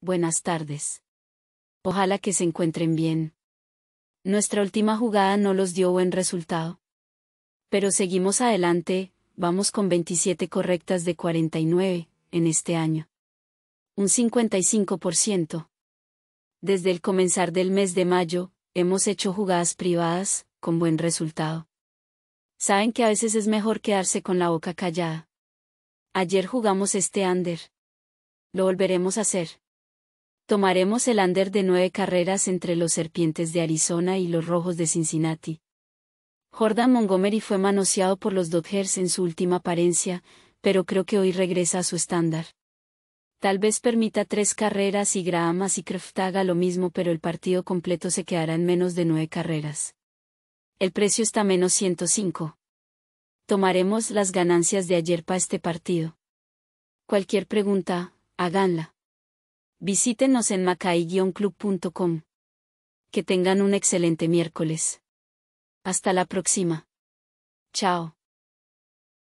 Buenas tardes. Ojalá que se encuentren bien. Nuestra última jugada no los dio buen resultado. Pero seguimos adelante, vamos con 27 correctas de 49, en este año. Un 55%. Desde el comenzar del mes de mayo, hemos hecho jugadas privadas, con buen resultado. Saben que a veces es mejor quedarse con la boca callada. Ayer jugamos este under. Lo volveremos a hacer. Tomaremos el under de nueve carreras entre los Serpientes de Arizona y los Rojos de Cincinnati. Jordan Montgomery fue manoseado por los Dodgers en su última apariencia, pero creo que hoy regresa a su estándar. Tal vez permita tres carreras y Graham y Kraft haga lo mismo, pero el partido completo se quedará en menos de nueve carreras. El precio está menos 105. Tomaremos las ganancias de ayer para este partido. Cualquier pregunta, háganla. Visítenos en macay-club.com. Que tengan un excelente miércoles. Hasta la próxima. Chao.